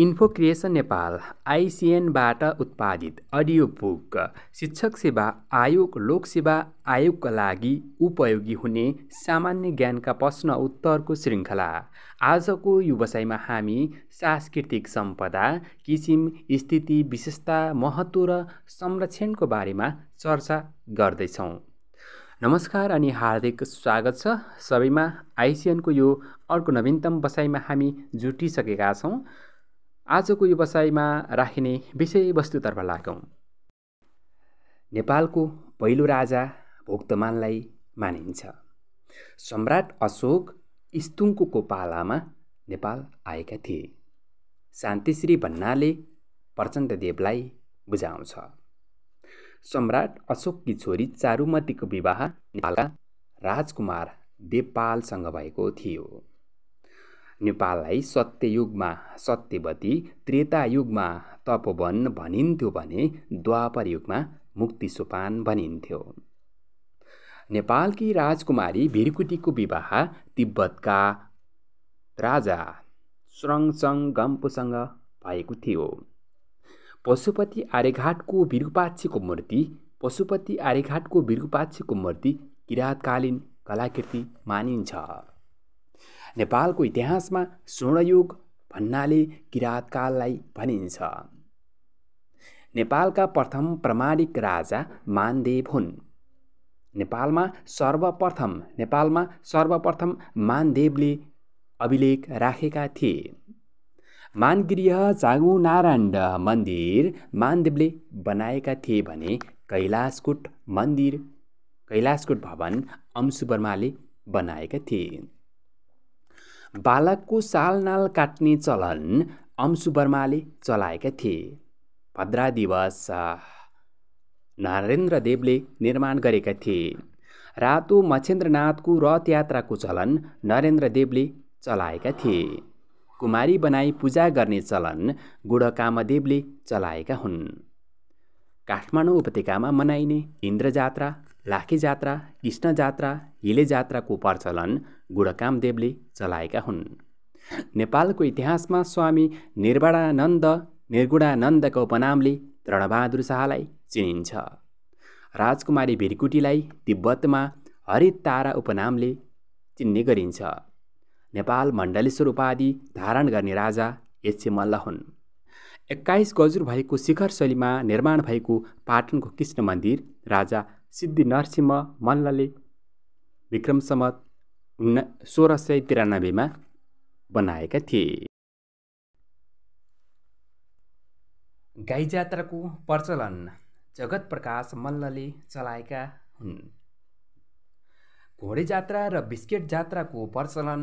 info creation Nepal आइसिएनबाट उत्पादित audio book शिक्षक सेवा आयोग लोक सेवा आयोगका लागि उपयोगी हुने सामान्य ज्ञानका प्रश्न उत्तरको श्रृङ्खला आजको व्यवसायमा हामी सांस्कृतिक सम्पदा किसिम स्थिति विशेषता महत्त्व र संरक्षणको बारेमा चर्चा गर्दैछौँ नमस्कार अनि हार्दिक स्वागत छ सबैमा आइसिएनको यो अर्को नवीनतम बसाइमा हामी जुटिसकेका छौँ आजको व्यवसायमा राखिने विषयवस्तुतर्फ लागौँ नेपालको पहिलो राजा भोक्तमानलाई मानिन्छ सम्राट अशोक स्तुङ्कुको पालामा नेपाल आएका थिए शान्तिश्री भन्नाले प्रचण्डदेवलाई बुझाउँछ सम्राट अशोककी छोरी चारुमतीको विवाह नेपालका राजकुमार देवपालसँग भएको थियो नेपाललाई सत्ययुगमा सत्यवती त्रेतायुगमा तपोवन भनिन्थ्यो भने द्वापर युगमा मुक्ति सोपान भनिन्थ्यो नेपालकी राजकुमारी भिरकुटीको विवाह तिब्बतका राजा स्रङचङ गम्पुसँग भएको थियो पशुपति आर्यघाटको बिरुपाक्षीको मूर्ति पशुपति आर्यघाटको बिरुपाक्षीको मूर्ति किराँतकालीन कलाकृति मानिन्छ नेपालको इतिहासमा स्वर्णयुग भन्नाले किराँतकाललाई भनिन्छ नेपालका प्रथम प्रमाणिक राजा मानदेव हुन् नेपालमा सर्वप्रथम नेपालमा सर्वप्रथम मानदेवले अभिलेख राखेका थिए मानगृह नारायण मन्दिर मानदेवले बनाएका थिए भने कैलाशकुट मन्दिर कैलाशकुट भवन वर्माले बनाएका थिए बालकको सालनाल काट्ने चलन अंशु वर्माले चलाएका थिए भद्रा दिवस नरेन्द्र देवले निर्माण गरेका थिए रातो मच्छेन्द्रनाथको यात्राको चलन नरेन्द्र देवले चलाएका थिए कुमारी बनाई पूजा गर्ने चलन गुढकामदेवले चलाएका हुन् काठमाडौँ उपत्यकामा मनाइने इन्द्र जात्रा लाखे जात्रा कृष्ण जात्रा हिले जात्राको प्रचलन गुणकामदेवले चलाएका हुन् नेपालको इतिहासमा स्वामी निर्वाणानन्द निर्गुणानन्दको उपनामले रणबहादुर शाहलाई चिनिन्छ राजकुमारी भिरकुटीलाई तिब्बतमा तारा उपनामले चिन्ने गरिन्छ नेपाल मण्डलेश्वर उपाधि धारण गर्ने राजा एचए मल्ल हुन् एक्काइस गजुर भएको शिखर शैलीमा निर्माण भएको पाटनको कृष्ण मन्दिर राजा सिद्धि नरसिंह मल्लले विक्रम सोह्र सय तिरानब्बेमा बनाएका थिए गाई जात्राको प्रचलन जगत प्रकाश मल्लले चलाएका हुन् घोडे जात्रा र बिस्केट जात्राको प्रचलन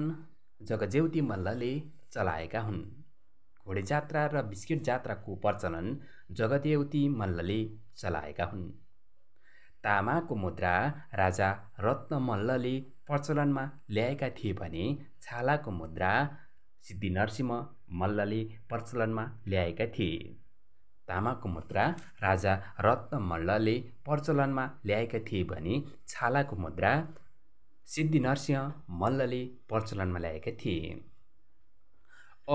जगज्योति मल्लले चलाएका हुन् घोडे जात्रा र बिस्केट जात्राको प्रचलन जगदेउती मल्लले चलाएका हुन् तामाको मुद्रा राजा रत्न मल्लले प्रचलनमा ल्याएका थिए भने छालाको मुद्रा सिद्धि नरसिंह मल्लले प्रचलनमा ल्याएका थिए तामाको मुद्रा राजा रत्न मल्लले प्रचलनमा ल्याएका थिए भने छालाको मुद्रा सिद्धि नरसिंह मल्लले प्रचलनमा ल्याएका थिए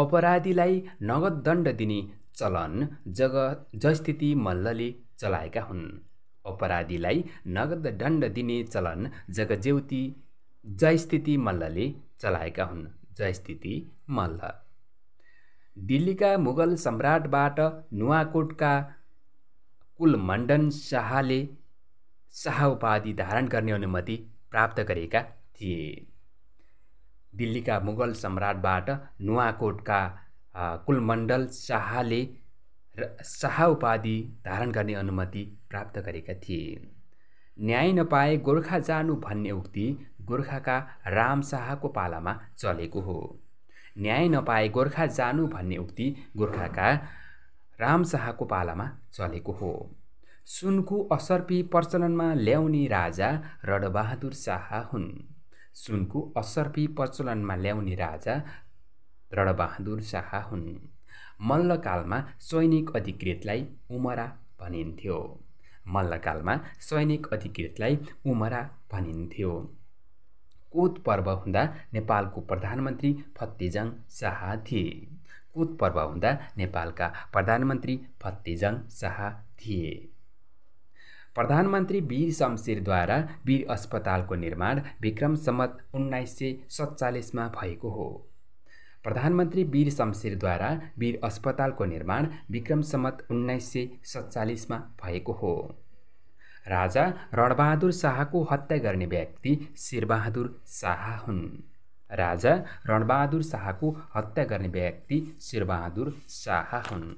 अपराधीलाई नगद दण्ड दिने चलन जग जस्थिति मल्लले चलाएका हुन् अपराधीलाई नगद दण्ड दिने चलन जगज्यौती जयस्थिति मल्लले चलाएका हुन् जयस्थिति मल्ल दिल्लीका मुगल सम्राटबाट नुवाकोटका कुलमण्डन शाहले शाह उपाधि धारण गर्ने अनुमति प्राप्त गरेका थिए दिल्लीका मुगल सम्राटबाट नुवाकोटका कुलमण्डल शाहले शाह उपाधि धारण गर्ने अनुमति प्राप्त गरेका थिए न्याय नपाए गोर्खा जानु भन्ने उक्ति गोर्खाका राम शाहको पालामा चलेको हो न्याय नपाए गोर्खा जानु भन्ने उक्ति गोर्खाका राम शाहको पालामा चलेको हो सुनको असर्पी प्रचलनमा ल्याउने राजा रणबहादुर शाह हुन् सुनको असर्पी प्रचलनमा ल्याउने राजा रणबहादुर शाह हुन् मल्लकालमा सैनिक अधिकृतलाई उमरा भनिन्थ्यो मल्लकालमा सैनिक अधिकृतलाई उमरा भनिन्थ्यो कोत पर्व हुँदा नेपालको प्रधानमन्त्री फत्तेजङ शाह थिए कोत पर्व हुँदा नेपालका प्रधानमन्त्री फत्तेजङ शाह थिए प्रधानमन्त्री वीर शमशेरद्वारा वीर अस्पतालको निर्माण विक्रम सम्मत उन्नाइस सय सत्तालिसमा भएको हो प्रधानमन्त्री वीर शमशेरद्वारा वीर अस्पतालको निर्माण विक्रम सम्मत उन्नाइस सय सत्तालिसमा भएको हो राजा रणबहादुर शाहको हत्या गर्ने व्यक्ति शिरबहादुर शाह हुन् राजा रणबहादुर शाहको हत्या गर्ने व्यक्ति शिरबहादुर शाह हुन्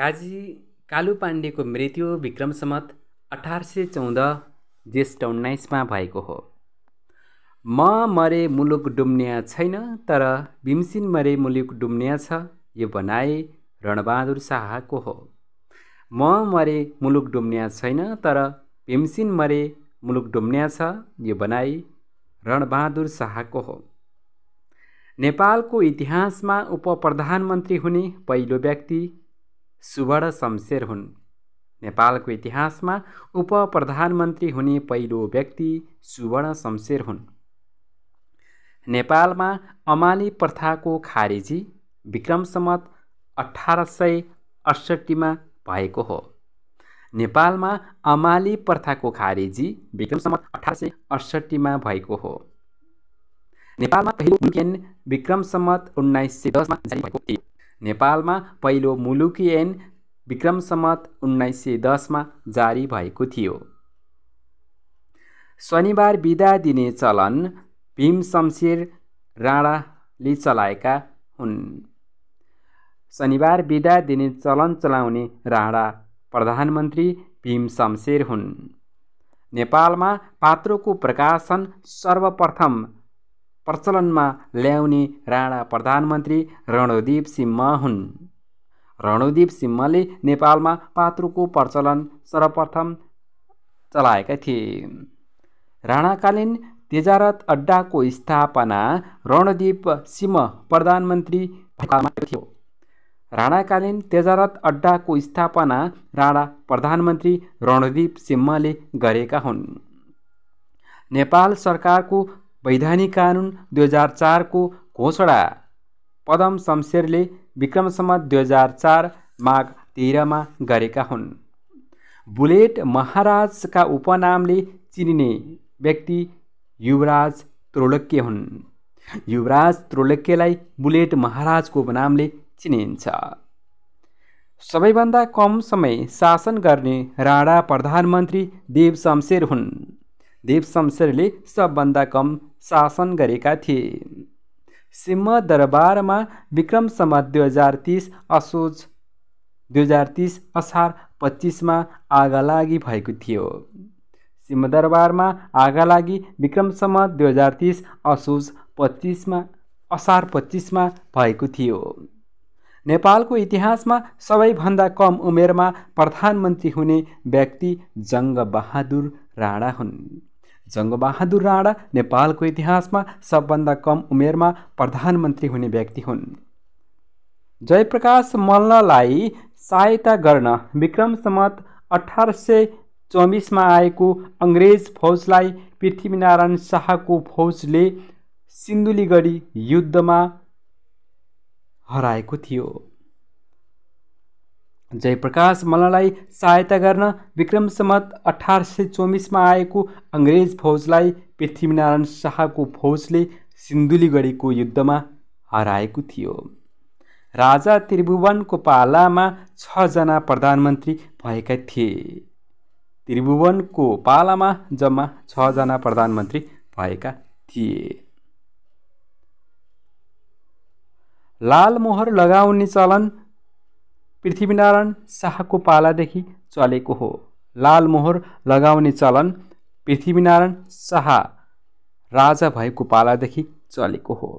काजी कालु पाण्डेको मृत्यु विक्रमसम्मत अठार सय चौध ज्येष्ठ उन्नाइसमा भएको हो म मरे मुलुक डुम्निया छैन तर भीमसिन मरे मुलुक डुम्निया छ यो बनाए रणबहादुर शाहको हो म मरे मुलुक डुम्न्या छैन तर भीमसेन मरे मुलुक डुम्न्या छ यो बनाई रणबहादुर शाहको हो नेपालको इतिहासमा उप प्रधानमन्त्री हुने पहिलो व्यक्ति सुवर्ण शमशेर हुन् नेपालको इतिहासमा उप प्रधानमन्त्री हुने पहिलो व्यक्ति सुवर्ण शमशेर हुन् नेपालमा अमाली प्रथाको खारेजी विक्रम समत अठार सय अठसट्ठीमा भएको हो नेपालमा अमाली प्रथाको खारेजी सम्मत अठार सय अडसट्ठीमा भएको हो नेपालमा पहिलो मुलुकियन विक्रम सम्मत उन्नाइस सय दसमा भएको थियो नेपालमा पहिलो मुलुकियन विक्रम सम्मत उन्नाइस सय दसमा जारी भएको थियो शनिबार बिदा दिने चलन भीम शमशेर राणाले चलाएका हुन् शनिबार बिदा दिने चलन चलाउने राणा प्रधानमन्त्री भीम शमशेर हुन् नेपालमा पात्रोको प्रकाशन सर्वप्रथम प्रचलनमा ल्याउने राणा प्रधानमन्त्री रणदीप सिंह हुन् रणदीप सिंहले नेपालमा पात्रोको प्रचलन सर्वप्रथम चलाएका थिए राणाकालीन तेजारत अड्डाको स्थापना रणदीप सिंह प्रधानमन्त्री थियो राणाकालीन तेजारत अड्डाको स्थापना राणा प्रधानमन्त्री रणदीप सिम्माले गरेका हुन् नेपाल सरकारको वैधानिक कानुन दुई हजार चारको घोषणा पदम शमशेरले विक्रमसम्म दुई हजार चार माघ तेह्रमा गरेका हुन् बुलेट महाराजका उपनामले चिनिने व्यक्ति युवराज त्रोलक्य हुन् युवराज त्रोलक्यलाई बुलेट महाराजको उपनामले चिनिन्छ सबैभन्दा कम समय शासन गर्ने राणा प्रधानमन्त्री देव शमशेर हुन् देव शमशेरले सबभन्दा कम शासन गरेका थिए सिंह दरबारमा विक्रमसम्म दुई हजार तिस असोज दुई हजार तिस असार पच्चिसमा आगलागी भएको थियो सिंहदरबारमा आगलागी विक्रमसम्म दुई हजार तिस असोज पच्चिसमा असार पच्चिसमा भएको थियो नेपालको इतिहासमा सबैभन्दा कम उमेरमा प्रधानमन्त्री हुने व्यक्ति जङ्गबहादुर राणा हुन् जङ्गबहादुर राणा नेपालको इतिहासमा सबभन्दा कम उमेरमा प्रधानमन्त्री हुने व्यक्ति हुन् जयप्रकाश मल्ललाई सहायता गर्न विक्रम समत अठार सय चौबिसमा आएको अङ्ग्रेज फौजलाई पृथ्वीनारायण शाहको फौजले सिन्धुलीगढी युद्धमा हराएको थियो जयप्रकाश मल्ललाई सहायता गर्न विक्रम सम्मत अठार सय चौबिसमा आएको अङ्ग्रेज फौजलाई पृथ्वीनारायण शाहको फौजले सिन्धुलीगढीको युद्धमा हराएको थियो राजा त्रिभुवनको पालामा छजना प्रधानमन्त्री भएका थिए त्रिभुवनको पालामा जम्मा छजना प्रधानमन्त्री भएका थिए लाल मोहर लगाउने चलन पृथ्वीनारायण शाहको पालादेखि चलेको हो लाल मोहर लगाउने चलन पृथ्वीनारायण शाह राजा भएको पालादेखि चलेको हो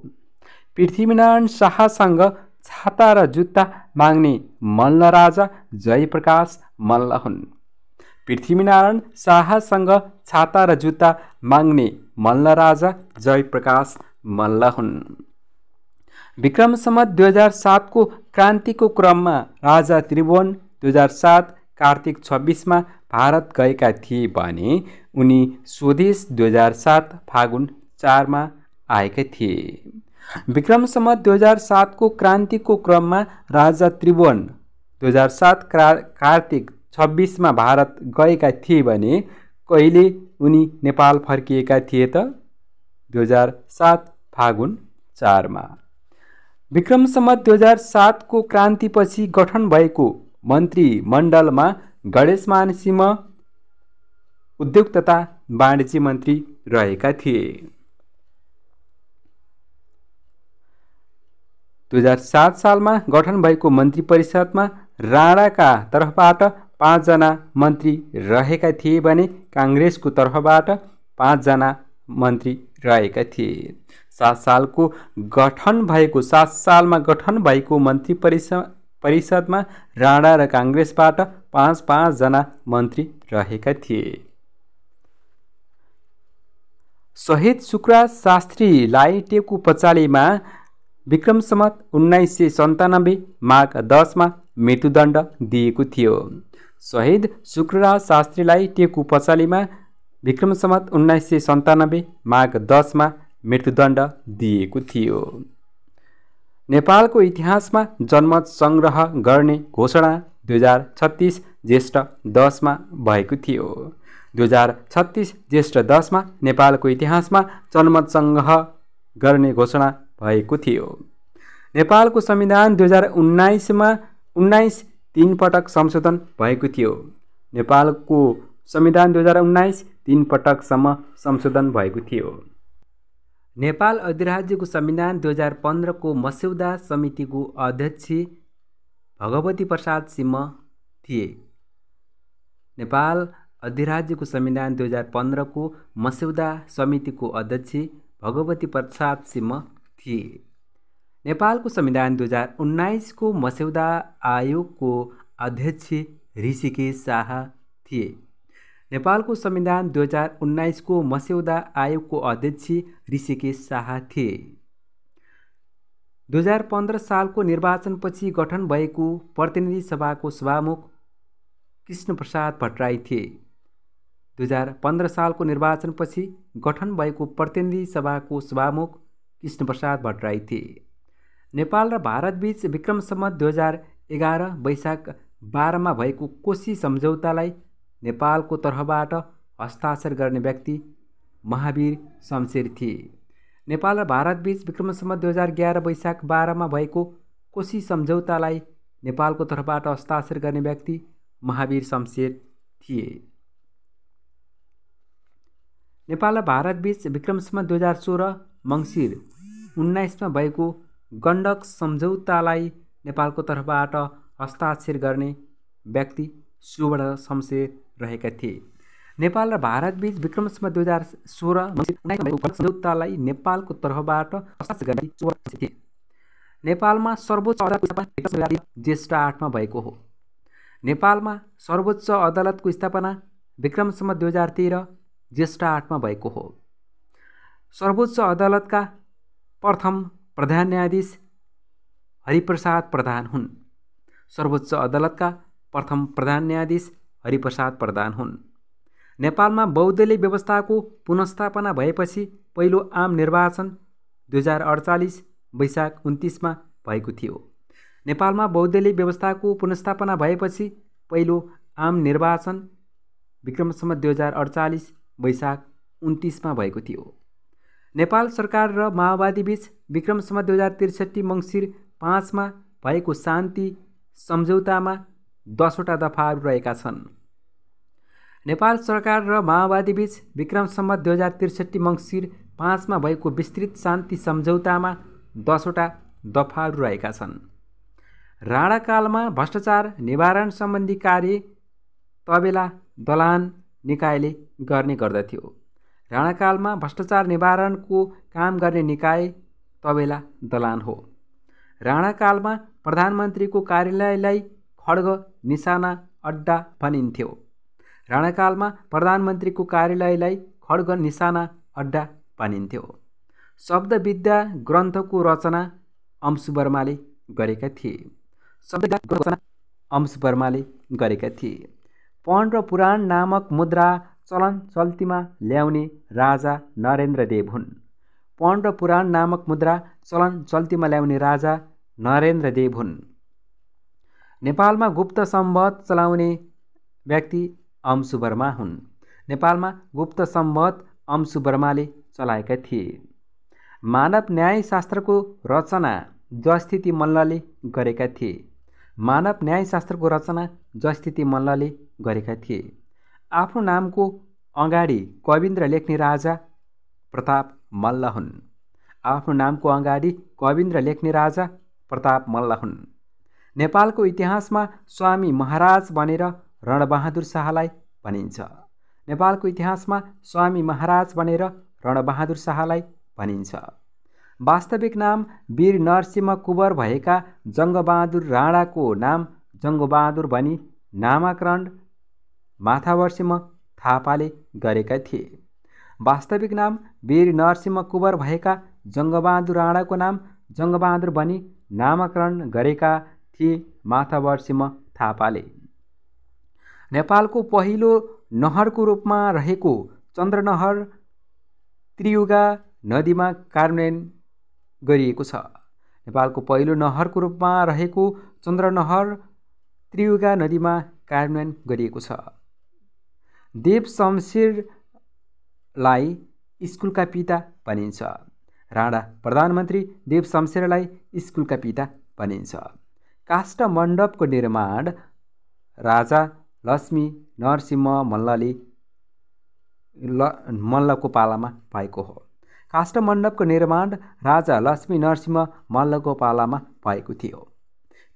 पृथ्वीनारायण शाहसँग छाता र जुत्ता माग्ने मल्ल राजा जयप्रकाश मल्ल हुन् पृथ्वीनारायण शाहसँग छाता र जुत्ता माग्ने मल्ल राजा जयप्रकाश मल्ल हुन् विक्रम सम्मत दुई हजार सातको क्रान्तिको क्रममा राजा त्रिभुवन दुई हजार सात कार्तिक छब्बिसमा भारत गएका थिए भने उनी स्वदेश दुई हजार सात फागुन चारमा आएका थिए विक्रम सम्मत दुई हजार सातको क्रान्तिको क्रममा राजा त्रिभुवन दुई हजार सात क्रा कार्तिक छब्बिसमा भारत गएका थिए भने कहिले उनी नेपाल फर्किएका थिए त दुई हजार सात फागुन चारमा विक्रम सम्मत दुई हजार सातको क्रान्तिपछि गठन भएको मन्त्रीमण्डलमा गणेशमान सिंह उद्योग तथा वाणिज्य मन्त्री रहेका थिए दुई हजार सात सालमा गठन भएको मन्त्री परिषदमा राणाका तर्फबाट पाँचजना मन्त्री रहेका थिए भने काङ्ग्रेसको तर्फबाट पाँचजना मन्त्री रहेका थिए सात सालको गठन भएको सात सालमा गठन भएको मन्त्री परिषद परिषदमा राणा र काङ्ग्रेसबाट पाँच पाँचजना मन्त्री रहेका थिए शहीद शुक्रा शास्त्रीलाई टेकु पचालीमा विक्रम सम्मत उन्नाइस सय सन्तानब्बे माघ दसमा मृत्युदण्ड दिएको थियो शहीद शुक्रराज शास्त्रीलाई टेकु पचालीमा विक्रम सम्मत उन्नाइस सय सन्तानब्बे माघ दसमा मृत्युदण्ड दिएको थियो नेपालको इतिहासमा जनमत सङ्ग्रह गर्ने घोषणा दुई हजार छत्तिस ज्येष्ठ दसमा भएको थियो दुई हजार छत्तिस ज्येष्ठ दसमा नेपालको इतिहासमा जनमत सङ्ग्रह गर्ने घोषणा भएको थियो नेपालको संविधान दुई हजार उन्नाइसमा उन्नाइस पटक संशोधन भएको थियो नेपालको संविधान दुई हजार उन्नाइस तिनपटकसम्म संशोधन भएको थियो नेपाल अधिराज्यको संविधान दुई हजार पन्ध्रको मस्यौदा समितिको अध्यक्ष भगवती प्रसाद सिंह थिए नेपाल अधिराज्यको संविधान दुई हजार पन्ध्रको मस्यौदा समितिको अध्यक्ष भगवती प्रसाद सिंह थिए नेपालको संविधान दुई हजार उन्नाइसको मस्यौदा आयोगको अध्यक्ष ऋषिकेश शाह थिए नेपालको संविधान दुई हजार उन्नाइसको मस्यौदा आयोगको अध्यक्ष ऋषिकेश शाह थिए दुई हजार पन्ध्र सालको निर्वाचनपछि गठन भएको प्रतिनिधि सभाको सभामुख कृष्णप्रसाद भट्टराई थिए दुई हजार पन्ध्र सालको निर्वाचनपछि गठन भएको प्रतिनिधि सभाको सभामुख कृष्णप्रसाद भट्टराई थिए नेपाल र भारतबीच विक्रमसम्म दुई हजार एघार वैशाख बाह्रमा भएको कोशी सम्झौतालाई नेपालको तर्फबाट हस्ताक्षर गर्ने व्यक्ति महावीर शमशेर थिए नेपाल र भारतबीच विक्रमसम्म दुई हजार एघार वैशाख बाह्रमा भएको कोशी सम्झौतालाई नेपालको तर्फबाट हस्ताक्षर गर्ने व्यक्ति महावीर शमशेर थिए नेपाल र भारतबीच विक्रमसम्म दुई हजार सोह्र मङ्सिर उन्नाइसमा भएको गण्डक सम्झौतालाई नेपालको तर्फबाट हस्ताक्षर गर्ने व्यक्ति सुवर्ण शमशेर रहेका थिए नेपाल र भारतबीच विक्रमसम्म दुई हजार सोह्र सम्झौतालाई नेपालको तर्फबाट थिए नेपालमा सर्वोच्च ज्येष्ठ आठमा भएको हो नेपालमा सर्वोच्च अदालतको स्थापना विक्रमसम्म दुई हजार तेह्र ज्येष्ठ आठमा भएको हो सर्वोच्च अदालतका प्रथम प्रधान न्यायाधीश हरिप्रसाद प्रधान हुन् सर्वोच्च अदालतका प्रथम प्रधान न्यायाधीश हरिप्रसाद प्रधान हुन् नेपालमा बौद्धले व्यवस्थाको पुनस्थापना भएपछि पहिलो आम निर्वाचन दुई हजार अडचालिस वैशाख उन्तिसमा भएको थियो नेपालमा बौद्धले व्यवस्थाको पुनस्थापना भएपछि पहिलो आम निर्वाचन विक्रमसम्म दुई हजार अडचालिस वैशाख उन्तिसमा भएको थियो नेपाल सरकार र माओवादीबीच विक्रमसम्म दुई हजार त्रिसठी मङ्सिर पाँचमा भएको शान्ति सम्झौतामा दसवटा दफाहरू रहेका छन् नेपाल सरकार र माओवादीबीच विक्रमसम्म दुई हजार त्रिसठी मङ्सिर पाँचमा भएको विस्तृत शान्ति सम्झौतामा दसवटा दफाहरू रहेका छन् राणाकालमा भ्रष्टाचार निवारण सम्बन्धी कार्य तबेला दलान निकायले गर्ने गर्दथ्यो राणाकालमा भ्रष्टाचार निवारणको काम गर्ने निकाय तबेला दलान हो राणाकालमा प्रधानमन्त्रीको कार्यालयलाई खड्ग निशाना अड्डा भनिन्थ्यो राणाकालमा प्रधानमन्त्रीको कार्यालयलाई खड्ग निशाना अड्डा भनिन्थ्यो शब्द विद्या ग्रन्थको रचना अंश वर्माले गरेका थिए शब्द रचना वर्माले गरेका थिए पण र पुराण नामक मुद्रा चलन चल्तीमा ल्याउने राजा नरेन्द्र देव हुन् पण र पुराण नामक मुद्रा चलन चल्तीमा ल्याउने राजा नरेन्द्र देव हुन् नेपालमा गुप्त सम्बद्ध चलाउने व्यक्ति अंशु वर्मा हुन् नेपालमा गुप्त अंशु वर्माले चलाएका थिए मानव न्यायशास्त्रको रचना जस्थिति मल्लले गरेका थिए मानव न्यायशास्त्रको रचना जस्थिति मल्लले गरेका थिए आफ्नो नामको अगाडि कविन्द्र लेख्ने राजा प्रताप मल्ल हुन् आफ्नो नामको अगाडि कविन्द्र लेख्ने राजा प्रताप मल्ल हुन् नेपालको इतिहासमा स्वामी महाराज बनेर रणबहादुर शाहलाई भनिन्छ नेपालको इतिहासमा स्वामी महाराज भनेर रणबहादुर शाहलाई भनिन्छ वास्तविक नाम वीर नरसिंह कुवर भएका जङ्गबहादुर राणाको नाम जङ्गबहादुर भनी नामाकरण माथावर्सिंह थापाले गरेका थिए वास्तविक नाम वीर नरसिंह कुवर भएका जङ्गबहादुर राणाको नाम जङ्गबहादुर भनी नामाकरण गरेका थिए माथावर थापाले नेपालको पहिलो नहरको रूपमा रहेको चन्द्रनहर त्रियुगा नदीमा कार्यान्वयन गरिएको छ नेपालको पहिलो नहरको रूपमा रहेको चन्द्रनहर त्रियुगा नदीमा कार्यान्वयन गरिएको छ देव शमशेरलाई स्कुलका पिता भनिन्छ राणा प्रधानमन्त्री देव शमशेरलाई स्कुलका पिता भनिन्छ काष्ठ मण्डपको निर्माण राजा लक्ष्मी नरसिंह मल्लले ल मल्लको पालामा भएको हो काष्ठमण्डपको निर्माण राजा लक्ष्मी नरसिंह मल्लको पालामा भएको थियो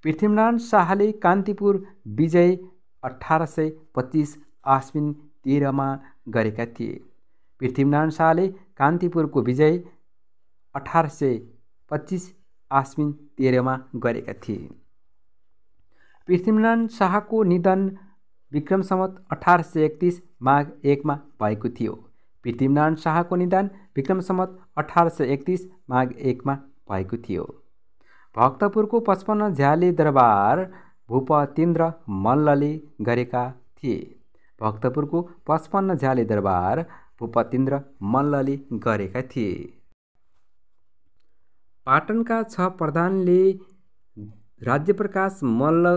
पृथ्वीनारायण शाहले कान्तिपुर विजय अठार सय पच्चिस आश्विन तेह्रमा गरेका थिए पृथ्वीनारायण शाहले कान्तिपुरको विजय अठार सय पच्चिस आश्विन तेह्रमा गरेका थिए पृथ्वीनारायण शाहको निधन विक्रम सम्मत अठार सय एकतिस माघ एकमा भएको थियो पृथ्वीनारायण शाहको निधन विक्रम सम्मत अठार सय एकतिस माघ एकमा भएको थियो भक्तपुरको पचपन्न झ्याली दरबार भूपतेन्द्र मल्लले गरेका थिए भक्तपुरको पचपन्न झ्याली दरबार भूपतिन्द्र मल्लले गरेका थिए पाटनका छ प्रधानले राज्यप्रकाश मल्ल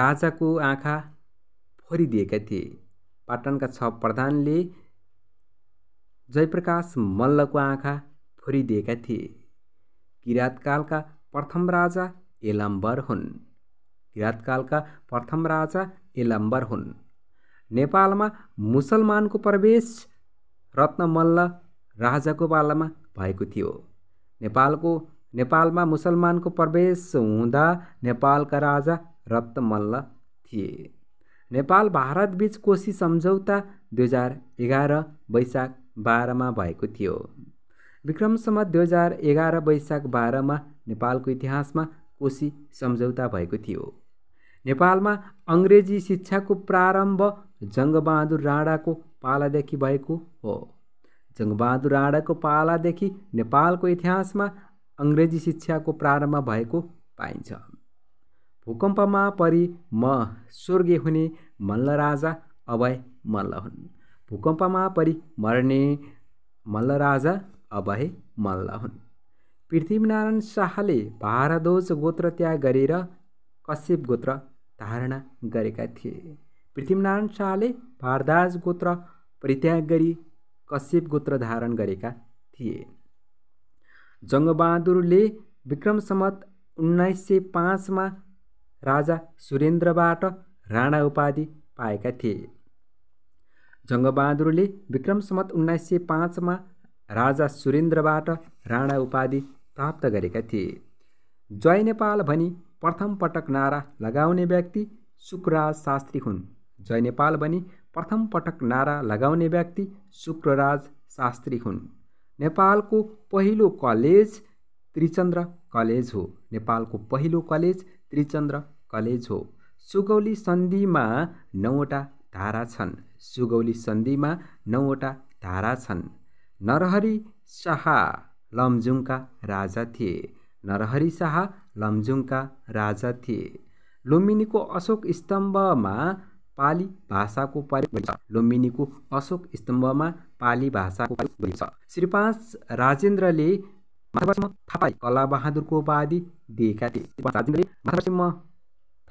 राजाको आँखा फोरिदिएका थिए पाटनका छ प्रधानले जयप्रकाश मल्लको आँखा फोरिदिएका थिए किराँतकालका प्रथम राजा एलम्बर हुन् किराँतकालका प्रथम राजा एलम्बर हुन् नेपालमा मुसलमानको प्रवेश रत्न मल्ल राजाको पालामा भएको थियो नेपालको नेपालमा मुसलमानको प्रवेश हुँदा नेपालका राजा रत्न मल्ल थिए नेपाल भारतबीच कोशी सम्झौता दुई हजार एघार वैशाख बाह्रमा भएको थियो विक्रमसम्म दुई हजार एघार वैशाख बाह्रमा नेपालको इतिहासमा कोशी सम्झौता भएको थियो नेपालमा अङ्ग्रेजी शिक्षाको प्रारम्भ जङ्गबहादुर राणाको पालादेखि भएको हो जङ्गबहादुर राणाको पालादेखि नेपालको इतिहासमा अङ्ग्रेजी शिक्षाको प्रारम्भ भएको पाइन्छ भूकम्पमा परि म स्वर्गीय हुने मल्ल राजा अभय मल्ल हुन् भूकम्पमा परि मर्ने मल्ल राजा अभय मल्ल हुन् पृथ्वीनारायण शाहले भारदोज गोत्र त्याग गरेर कश्यप गोत्र धारणा गरेका थिए पृथ्वीनारायण शाहले भारदाज गोत्र परित्याग गरी कश्यप गोत्र धारण गरेका थिए जङ्गबहादुरले विक्रम सम्मत उन्नाइस सय पाँचमा राजा सुरेन्द्रबाट राणा उपाधि पाएका थिए जङ्गबहादुरले विक्रम उन्नाइस सय पाँचमा राजा सुरेन्द्रबाट राणा उपाधि प्राप्त गरेका थिए जय नेपाल भनी प्रथम पटक नारा लगाउने व्यक्ति शुक्रराज शास्त्री हुन् जय नेपाल भनी प्रथम पटक नारा लगाउने व्यक्ति शुक्रराज शास्त्री हुन् नेपालको पहिलो कलेज त्रिचन्द्र कलेज हो नेपालको पहिलो कलेज त्रिचन्द्र कलेज हो सुगौली सन्धिमा नौवटा धारा छन् सुगौली सन्धिमा नौवटा धारा छन् नरहरि शाह लमजुङका राजा थिए नरहरि शाह लमजुङका राजा थिए लुम्बिनीको अशोक स्तम्भमा पाली भाषाको प्रयोग लुम्बिनीको अशोक स्तम्भमा पाली भाषाको प्रयोग छ श्रीपाँच राजेन्द्रले माथापश्चिम थापालाई कलाबहादुरको उपाधि दिएका थिए राजेन्द्रले माथापश्चिम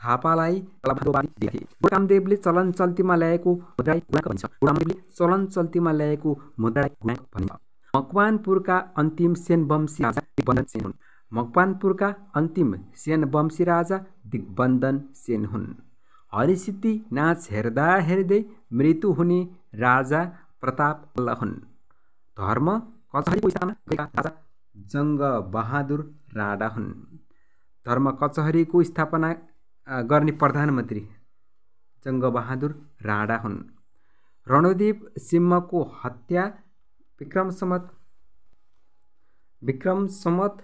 थापालाई कलाबहादुर उपाधि दिएका थिए गोरामदेवले चलन चल्तीमा ल्याएको मुद्रालाई गुणाक भनिन्छ गोरामदेवले चलन चल्तीमा ल्याएको मुद्रालाई गुणाक भनिन्छ मकवानपुरका अन्तिम सेन वंशी राजा दिग्बन्धन सेन हुन् मकवानपुरका अन्तिम सेन वंशी राजा दिग्बन्धन सेन हुन् हरिसिद्धि नाच हेर्दा हेर्दै मृत्यु हुने राजा प्रताप हुन् धर्म कसरी स्थानमा राजा जङ्गबहादुर राणा हुन् धर्म कचहरीको स्थापना गर्ने प्रधानमन्त्री जङ्गबहादुर राणा हुन् रणदीप सिंहको हत्या विक्रम समत विक्रम समत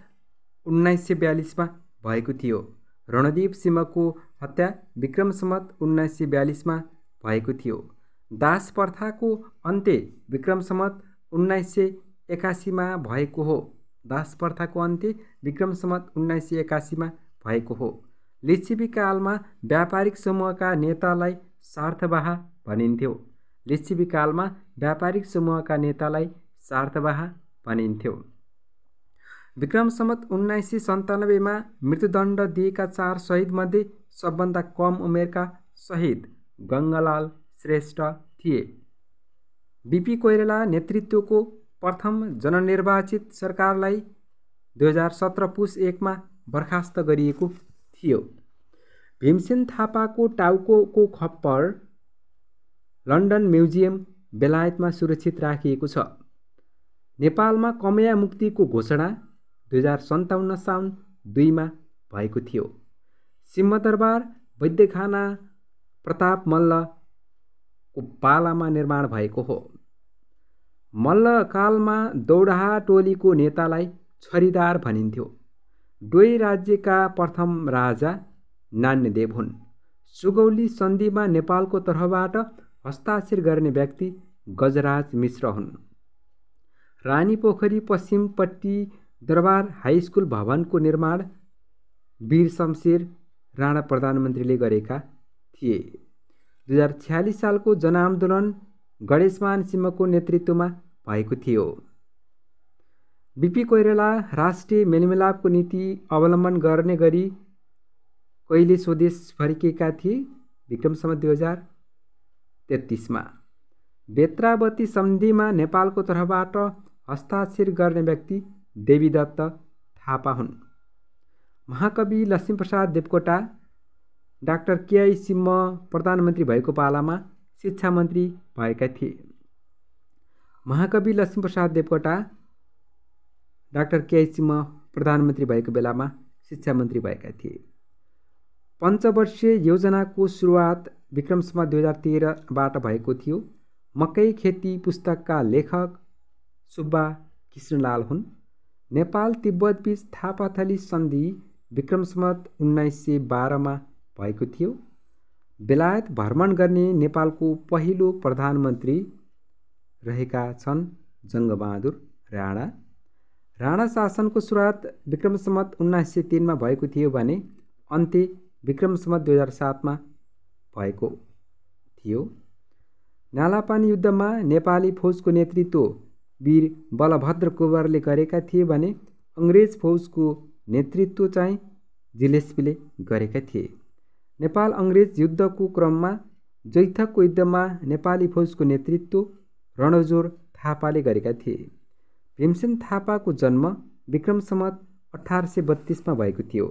उन्नाइस सय बयालिसमा भएको थियो रणदीप सिंहको हत्या विक्रम समत उन्नाइस सय बयालिसमा भएको थियो दास प्रथाको अन्त्य विक्रम समत उन्नाइस सय एकासीमा भएको हो दास प्रथाको अन्त्य विक्रम सम्मत उन्नाइस सय एकासीमा भएको हो कालमा व्यापारिक समूहका नेतालाई सार्थवाह भनिन्थ्यो कालमा व्यापारिक समूहका नेतालाई सार्थवाह भनिन्थ्यो विक्रम सम्मत उन्नाइस सय सन्तानब्बेमा मृत्युदण्ड दिएका चार सहिदमध्ये सबभन्दा कम उमेरका शहीद गङ्गालाल श्रेष्ठ थिए बिपी कोइराला नेतृत्वको प्रथम जननिर्वाचित सरकारलाई दुई हजार सत्र पुस एकमा बर्खास्त गरिएको थियो भीमसेन थापाको टाउको खप्पर लन्डन म्युजियम बेलायतमा सुरक्षित राखिएको छ नेपालमा कमया मुक्तिको घोषणा दुई हजार सन्ताउन्न साउन दुईमा भएको थियो सिम्मदरबार वैद्यखाना प्रताप मल्लको पालामा निर्माण भएको हो मल्लकालमा दौडाहा टोलीको नेतालाई छरिदार भनिन्थ्यो डोई राज्यका प्रथम राजा नान्यदेव हुन् सुगौली सन्धिमा नेपालको तर्फबाट हस्ताक्षर गर्ने व्यक्ति गजराज मिश्र हुन् रानी पोखरी पश्चिमपट्टि दरबार हाई स्कुल भवनको निर्माण वीर शमशेर राणा प्रधानमन्त्रीले गरेका थिए दुई हजार छ्यालिस सालको जनआन्दोलन गणेशमान सिंहको नेतृत्वमा भएको थियो बिपी कोइराला राष्ट्रिय मेलमिलापको नीति अवलम्बन गर्ने गरी कहिले स्वदेश फर्किएका थिए विक्रमसम्म दुई हजार तेत्तिसमा बेत्रावती सन्धिमा नेपालको तर्फबाट हस्ताक्षर गर्ने व्यक्ति देवीदत्त थापा हुन् महाकवि लक्ष्मीप्रसाद देवकोटा डाक्टर केआई सिम्म प्रधानमन्त्री भएको पालामा शिक्षा मन्त्री भएका थिए महाकवि लक्ष्मीप्रसाद देवकोटा डाक्टर केआई सिंह प्रधानमन्त्री भएको बेलामा शिक्षा मन्त्री भएका थिए पञ्चवर्षीय योजनाको सुरुवात विक्रमसम्म दुई हजार तेह्रबाट भएको थियो मकै खेती पुस्तकका लेखक सुब्बा कृष्णलाल हुन् नेपाल तिब्बत तिब्बतबीच थापाथली सन्धि विक्रमसम्म उन्नाइस सय बाह्रमा भएको थियो बेलायत भ्रमण गर्ने नेपालको पहिलो प्रधानमन्त्री रहेका छन् जङ्गबहादुर राणा राणा शासनको सुरुवात विक्रम सम्मत उन्नाइस सय तिनमा भएको थियो भने अन्त्य विक्रम सम्मत दुई हजार सातमा भएको थियो नालापानी युद्धमा नेपाली फौजको नेतृत्व वीर बलभद्र कुवरले गरेका थिए भने अङ्ग्रेज फौजको नेतृत्व चाहिँ जिलेसपीले गरेका थिए नेपाल अङ्ग्रेज युद्धको क्रममा जैथकको युद्धमा नेपाली फौजको नेतृत्व रणजोर थापाले गरेका थिए भीमसेन थापाको जन्म विक्रम समत अठार सय बत्तिसमा भएको थियो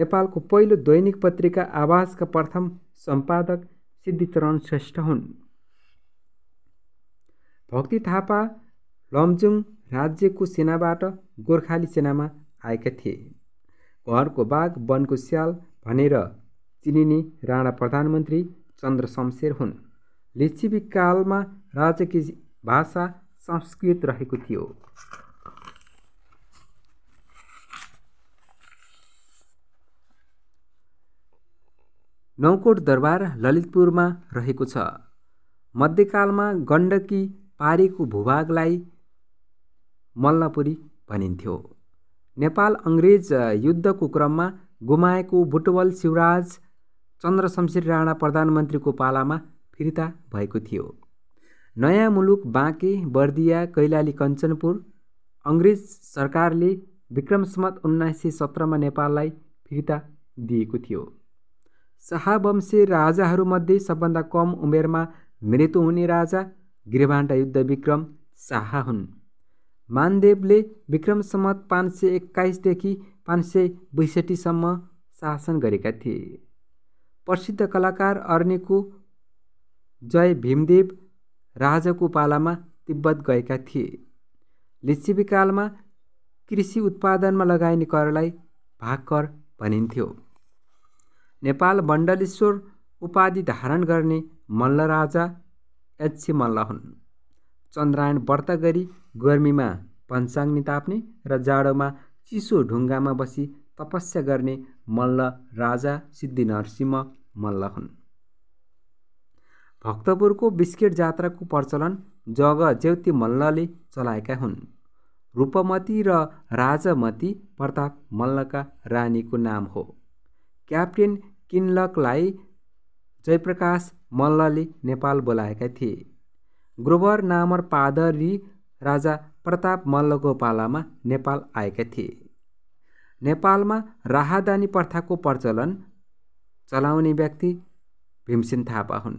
नेपालको पहिलो दैनिक पत्रिका आवाजका प्रथम सम्पादक सिद्धिचरण श्रेष्ठ हुन् भक्ति थापा लमजुङ राज्यको सेनाबाट गोर्खाली सेनामा आएका थिए घरको बाघ वनको स्याल भनेर चिनिने राणा प्रधानमन्त्री चन्द्र शमशेर हुन् कालमा राज्यकी भाषा संस्कृत रहेको थियो नौकोट दरबार ललितपुरमा रहेको छ मध्यकालमा गण्डकी पारीको भूभागलाई मल्लपुरी भनिन्थ्यो नेपाल अङ्ग्रेज युद्धको क्रममा गुमाएको बुटवल शिवराज चन्द्र शमशेर राणा प्रधानमन्त्रीको पालामा फिर्ता भएको थियो नयाँ मुलुक बाँके बर्दिया कैलाली कञ्चनपुर अङ्ग्रेज सरकारले विक्रमसम्मत उन्नाइस सय सत्रमा नेपाललाई फिर्ता दिएको थियो शाहवंशी राजाहरूमध्ये सबभन्दा कम उमेरमा मृत्यु हुने राजा गृहभाण्ड युद्ध विक्रम शाह हुन् मानदेवले विक्रमसम्मत पाँच सय एक्काइसदेखि पाँच सय बैसठीसम्म शासन गरेका थिए प्रसिद्ध कलाकार अर्नेको जय भीमदेव राजाको पालामा तिब्बत गएका थिए लिच्छिकालमा कृषि उत्पादनमा लगाइने करलाई भाकर भनिन्थ्यो नेपाल मण्डलेश्वर उपाधि धारण गर्ने मल्ल राजा एचसी मल्ल हुन् चन्द्रायण व्रत गरी गर्मीमा पञ्चाङ्नी ताप्ने र जाडोमा चिसो ढुङ्गामा बसी तपस्या गर्ने मल्ल राजा सिद्धिनरसिंह मल्ल हुन् भक्तपुरको बिस्केट जात्राको प्रचलन जग ज्योति मल्लले चलाएका हुन् रूपमती र राजामती प्रताप मल्लका रानीको नाम हो क्याप्टेन किनलकलाई जयप्रकाश मल्लले नेपाल बोलाएका थिए ग्रोवर नामर पादरी राजा प्रताप मल्लको पालामा नेपाल आएका थिए नेपालमा राहदानी प्रथाको प्रचलन चलाउने व्यक्ति भीमसेन थापा हुन्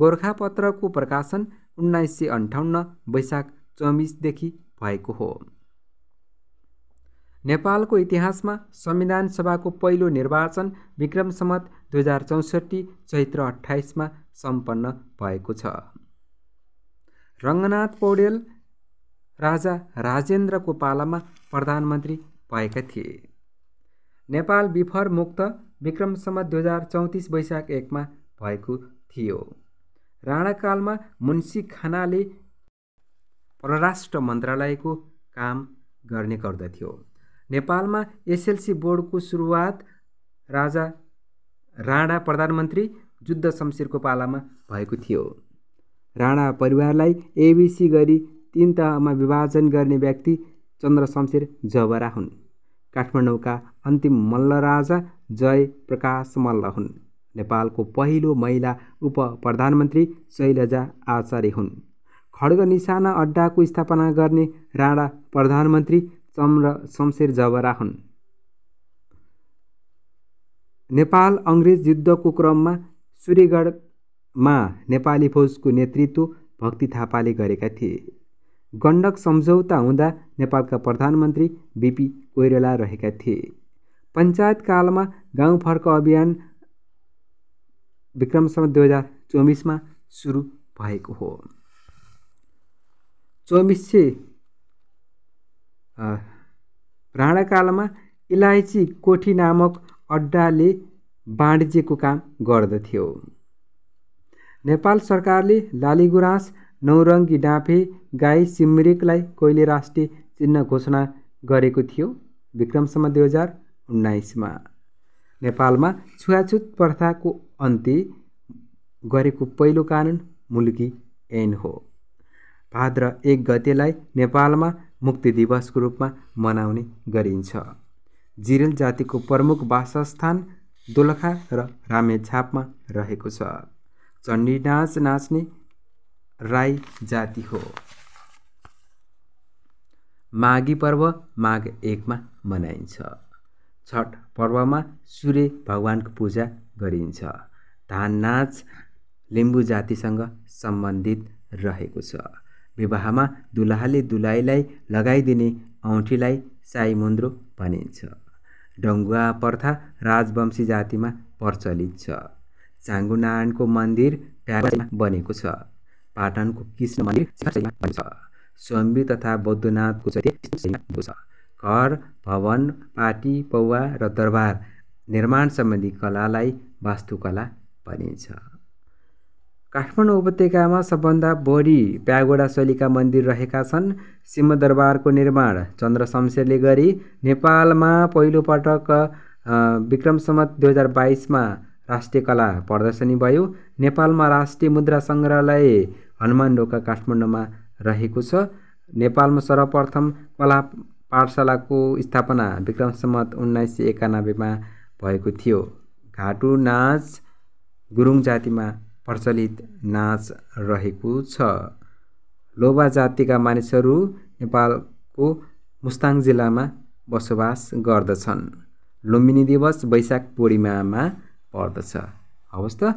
गोर्खापत्रको प्रकाशन उन्नाइस सय अन्ठाउन्न वैशाख चौबिसदेखि भएको हो नेपालको इतिहासमा संविधान सभाको पहिलो निर्वाचन विक्रम सम्मत दुई हजार चौसठी चैत्र अठाइसमा सम्पन्न भएको छ रङ्गनाथ पौडेल राजा राजेन्द्रको पालामा प्रधानमन्त्री भएका थिए नेपाल बिफर मुक्त विक्रमसम्म दुई हजार चौतिस वैशाख एकमा भएको थियो राणाकालमा मुन्सी खानाले परराष्ट्र मन्त्रालयको काम गर्ने गर्दथ्यो नेपालमा एसएलसी बोर्डको सुरुवात राजा राणा प्रधानमन्त्री जुद्ध शमशेरको पालामा भएको थियो राणा परिवारलाई एबिसी गरी तिन तहमा विभाजन गर्ने व्यक्ति चन्द्र शमशेर जबरा हुन् काठमाडौँका अन्तिम मल्ल राजा जय प्रकाश मल्ल हुन् नेपालको पहिलो महिला उप प्रधानमन्त्री शैलजा आचार्य हुन् खड्ग निशाना अड्डाको स्थापना गर्ने राणा प्रधानमन्त्री चन्द्र शमशेर जबरा हुन् नेपाल अङ्ग्रेज युद्धको क्रममा सूर्यगढमा नेपाली फौजको नेतृत्व भक्ति थापाले गरेका थिए गण्डक सम्झौता हुँदा नेपालका प्रधानमन्त्री बिपी कोइराला रहेका थिए कालमा गाउँ फर्क अभियान विक्रमसम्म दुई हजार चौबिसमा सुरु भएको हो चौबिस राणाकालमा इलाइची कोठी नामक अड्डाले वाणिज्यको काम गर्दथ्यो नेपाल सरकारले लालीगुराँस नौरङ्गी डाँफे गाई सिमरिकलाई कहिले राष्ट्रिय चिन्ह घोषणा गरेको थियो विक्रमसम्म दुई हजार उन्नाइसमा नेपालमा छुवाछुत प्रथाको अन्त्य गरेको पहिलो कानुन मुलुकी ऐन हो भाद्र एक गतेलाई नेपालमा मुक्ति दिवसको रूपमा मनाउने गरिन्छ जिरेल जातिको प्रमुख वासस्थान दोलखा र रामेछापमा रहेको छ चण्डी डाँच नाच्ने राई जाति हो माघी पर्व माघ एकमा मनाइन्छ छठ पर्वमा सूर्य भगवानको पूजा गरिन्छ धान नाच लिम्बू जातिसँग सम्बन्धित रहेको छ विवाहमा दुलाहाले दुलाईलाई लगाइदिने औँठीलाई साई मुन्द्रो भनिन्छ डङ्गुवा प्रथा राजवंशी जातिमा प्रचलित छ चाङ्गुनारायणको मन्दिर बनेको छ पाटनको कृष्ण मन्दिर छ स्वयम्बी तथा बौद्धनाथको छ घर भवन पाटी पौवा र दरबार निर्माण सम्बन्धी कलालाई वास्तुकला भनिन्छ काठमाडौँ उपत्यकामा सबभन्दा बढी प्यागोडा शैलीका मन्दिर रहेका छन् सिंहदरबारको निर्माण चन्द्र शमशेरले गरी नेपालमा पहिलोपटक विक्रम सम्मत दुई हजार बाइसमा राष्ट्रिय कला प्रदर्शनी भयो नेपालमा राष्ट्रिय मुद्रा सङ्ग्रहालय हनुमान ढोका काठमाडौँमा रहेको छ नेपालमा सर्वप्रथम कला पाठशालाको स्थापना विक्रम सम्मत उन्नाइस सय एकानब्बेमा भएको थियो घाटु नाच गुरुङ जातिमा प्रचलित नाच रहेको छ लोबा जातिका मानिसहरू नेपालको मुस्ताङ जिल्लामा बसोबास गर्दछन् लुम्बिनी दिवस वैशाख पूर्णिमामा पर्दछ हवस् त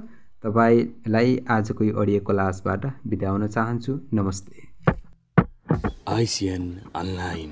तपाईँलाई आजको यो अडियो क्लासबाट बिदा हुन चाहन्छु नमस्ते आइसिएन अनलाइन